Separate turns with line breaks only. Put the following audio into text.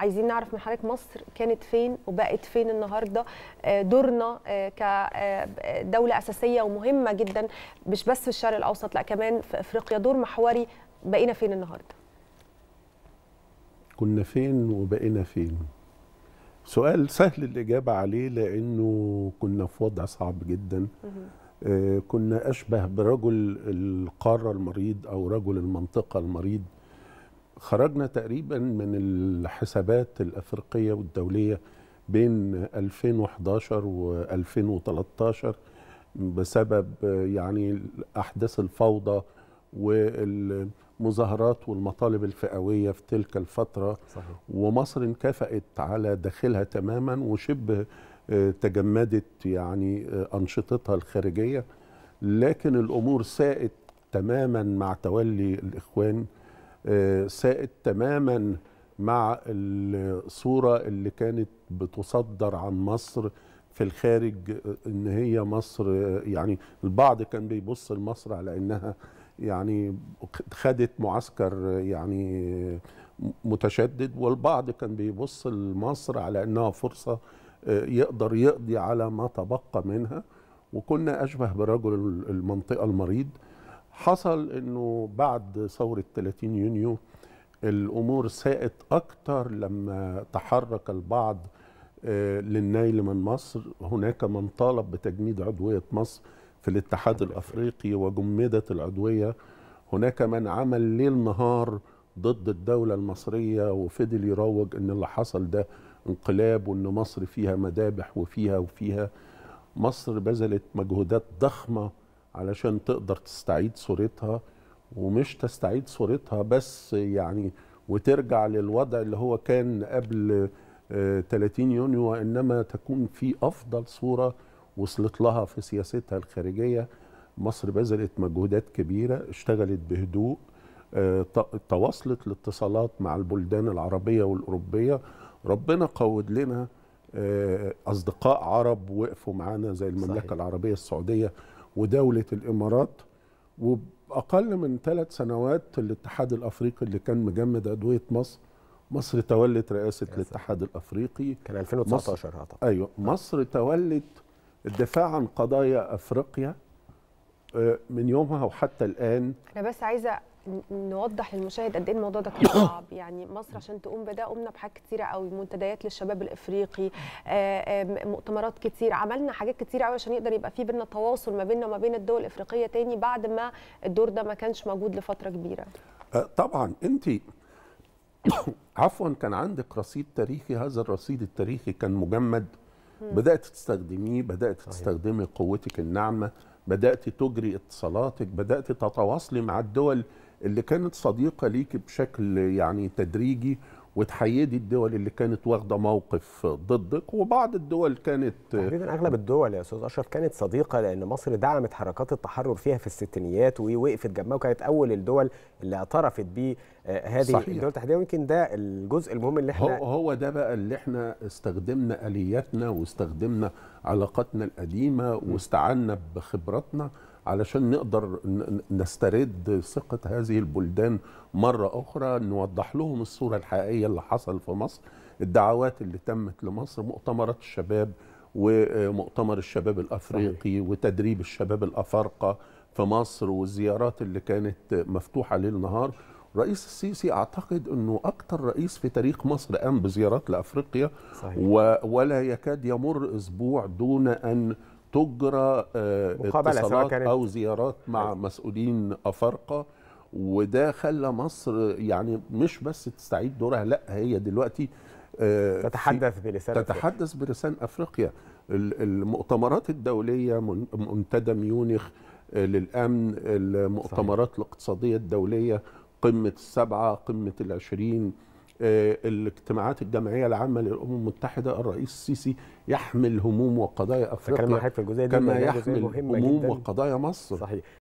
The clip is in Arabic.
عايزين نعرف من حضرتك مصر كانت فين وبقت فين النهارده آه، دورنا آه، كدوله آه، اساسيه ومهمه جدا مش بس في الشرق الاوسط لا كمان في افريقيا دور محوري بقينا فين النهارده كنا فين وبقينا فين سؤال سهل الاجابه عليه لانه كنا في وضع صعب جدا كنا اشبه برجل القاره المريض او رجل المنطقه المريض خرجنا تقريبا من الحسابات الافريقيه والدوليه بين 2011 و2013 بسبب يعني احداث الفوضى والمظاهرات والمطالب الفئويه في تلك الفتره صحيح. ومصر انكفأت على داخلها تماما وشبه آه، تجمدت يعني آه، انشطتها الخارجيه لكن الامور ساءت تماما مع تولي الاخوان آه، سائد تماما مع الصورة اللي كانت بتصدر عن مصر في الخارج ان هي مصر يعني البعض كان بيبص لمصر على انها يعني خدت معسكر يعني متشدد والبعض كان بيبص لمصر على انها فرصه آه، يقدر يقضي على ما تبقى منها وكنا اشبه برجل المنطقه المريض حصل انه بعد ثوره 30 يونيو الامور ساءت اكتر لما تحرك البعض آه، للنيل من مصر هناك من طالب بتجميد عضويه مصر في الاتحاد الافريقي وجمدت العضويه هناك من عمل ليل نهار ضد الدوله المصريه وفضل يروج ان اللي حصل ده انقلاب وان مصر فيها مذابح وفيها وفيها مصر بذلت مجهودات ضخمه علشان تقدر تستعيد صورتها ومش تستعيد صورتها بس يعني وترجع للوضع اللي هو كان قبل 30 آه، يونيو وإنما تكون في أفضل صورة وصلت لها في سياستها الخارجية مصر بذلت مجهودات كبيرة اشتغلت بهدوء آه، تواصلت الاتصالات مع البلدان العربية والأوروبية ربنا قود لنا آه، أصدقاء عرب وقفوا معانا زي المملكة صحيح. العربية السعودية ودولة الإمارات وبأقل من ثلاث سنوات الاتحاد الأفريقي اللي كان مجمد أدوية مصر مصر تولت رئاسة الاتحاد الأفريقي كان 2019 مصر أيوة نعم. مصر تولت الدفاع عن قضايا أفريقيا آه، من يومها وحتى الآن أنا بس عايزة نوضح للمشاهد قد ايه الموضوع ده كان صعب يعني مصر عشان تقوم بده قمنا بحاجات كتيره قوي منتديات للشباب الافريقي آه، آه، مؤتمرات كتير عملنا حاجات كتير قوي عشان يقدر يبقى في بينا تواصل ما بيننا وما بين الدول الافريقيه تاني بعد ما الدور ده ما كانش موجود لفتره كبيره آه، طبعا انت عفوا كان عندك رصيد تاريخي هذا الرصيد التاريخي كان مجمد بدات تستخدميه بدات تستخدمي قوتك الناعمه بدات تجري اتصالاتك بدات تتواصلي مع الدول اللي كانت صديقه ليكي بشكل يعني تدريجي وتحيدي الدول اللي كانت واخده موقف ضدك وبعض الدول كانت تقريبا اغلب الدول يا استاذ اشرف كانت صديقه لان مصر دعمت حركات التحرر فيها في الستينيات ووقفت جنبها وكانت اول الدول اللي اعترفت بيه آه، هذه صحيح. الدول تحديدا يمكن ده الجزء المهم اللي احنا هو, هو ده بقى اللي احنا استخدمنا الياتنا واستخدمنا علاقاتنا القديمه واستعنا بخبراتنا علشان نقدر نسترد ثقة هذه البلدان مرة أخرى نوضح لهم الصورة الحقيقية اللي حصل في مصر الدعوات اللي تمت لمصر مؤتمرات الشباب ومؤتمر الشباب الأفريقي صحيح. وتدريب الشباب الأفارقة في مصر والزيارات اللي كانت مفتوحة ليل نهار رئيس السيسي اعتقد انه اكثر رئيس في تاريخ مصر قام بزيارات لافريقيا صحيح. و ولا يكاد يمر اسبوع دون ان تجرى آه، اتصالات او زيارات مع أيوة. مسؤولين افارقه وده خلى مصر يعني مش بس تستعيد دورها لا هي دلوقتي تتحدث آه، بلسان تتحدث بلسان افريقيا المؤتمرات الدوليه منتدى ميونخ آه، للامن المؤتمرات صحيح. الاقتصاديه الدوليه قمه السبعه قمه العشرين آه، الاجتماعات الجمعيه العامه للامم المتحده الرئيس السيسي يحمل هموم وقضايا افريقيا كما يحمل هموم وقضايا مصر صحيح